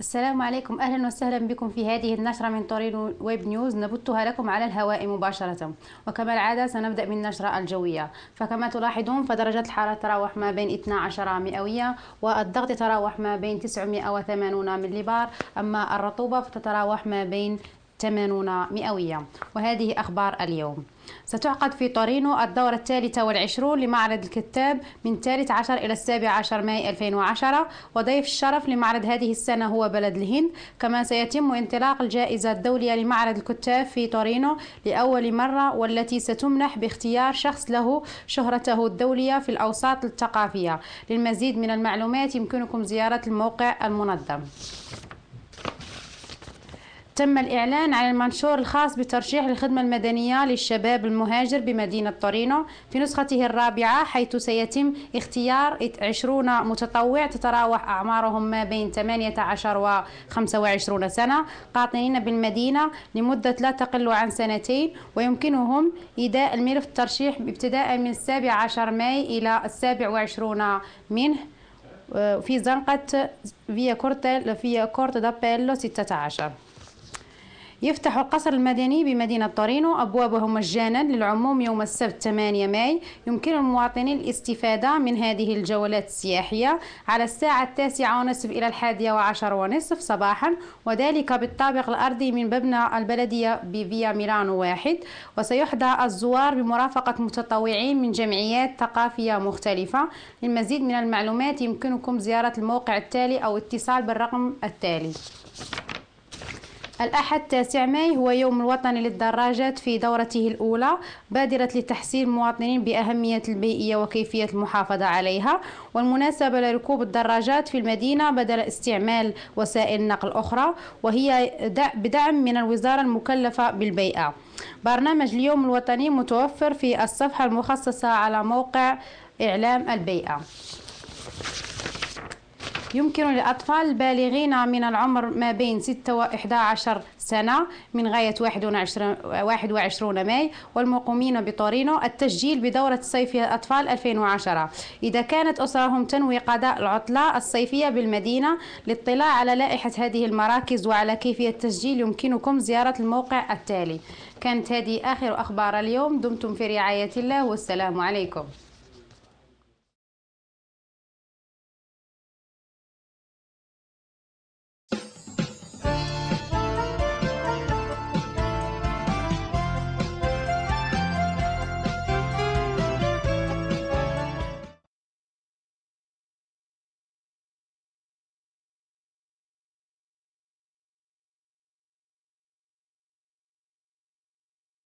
السلام عليكم اهلا وسهلا بكم في هذه النشره من طريق ويب نيوز نبثها لكم على الهواء مباشره وكما العاده سنبدا من النشره الجويه فكما تلاحظون فدرجه الحراره تتراوح ما بين 12 مئويه والضغط يتراوح ما بين 980 مليبار اما الرطوبه فتتراوح ما بين 80 مئوية وهذه أخبار اليوم ستعقد في تورينو الدورة الثالثة والعشرون لمعرض الكتاب من الثالث عشر إلى السابع عشر ماي 2010 وضيف الشرف لمعرض هذه السنة هو بلد الهند كما سيتم انطلاق الجائزة الدولية لمعرض الكتاب في تورينو لأول مرة والتي ستمنح باختيار شخص له شهرته الدولية في الأوساط الثقافية للمزيد من المعلومات يمكنكم زيارة الموقع المنظم تم الإعلان عن المنشور الخاص بترشيح الخدمة المدنية للشباب المهاجر بمدينة طورينو في نسخته الرابعة حيث سيتم اختيار 20 متطوع تتراوح أعمارهم ما بين 18 و 25 سنة قاطنين بالمدينة لمدة لا تقل عن سنتين ويمكنهم إيداء الملف الترشيح ابتداء من السابع عشر ماي إلى السابع وعشرون منه آه، في زنقة فيا كورت فيا كورت دابيلو 16 يفتح القصر المدني بمدينة طورينو أبوابه مجانا للعموم يوم السبت 8 ماي يمكن المواطنين الاستفادة من هذه الجولات السياحية على الساعة التاسعة ونصف إلى الحادية وعشر ونصف صباحا وذلك بالطابق الأرضي من مبنى البلدية بفيا ميلانو واحد وسيحظى الزوار بمرافقة متطوعين من جمعيات ثقافية مختلفة للمزيد من المعلومات يمكنكم زيارة الموقع التالي أو اتصال بالرقم التالي الأحد 9 ماي هو يوم الوطني للدراجات في دورته الأولى بادرة لتحسين المواطنين بأهمية البيئية وكيفية المحافظة عليها والمناسبة لركوب الدراجات في المدينة بدل استعمال وسائل نقل أخرى وهي بدعم من الوزارة المكلفة بالبيئة برنامج اليوم الوطني متوفر في الصفحة المخصصة على موقع إعلام البيئة يمكن للأطفال البالغين من العمر ما بين 6 و 11 سنة من غاية 21 ماي والمقومين بطورينو التسجيل بدورة صيفية الأطفال 2010 إذا كانت أسرهم تنوي قضاء العطلة الصيفية بالمدينة للطلاع على لائحة هذه المراكز وعلى كيفية التسجيل يمكنكم زيارة الموقع التالي كانت هذه آخر أخبار اليوم دمتم في رعاية الله والسلام عليكم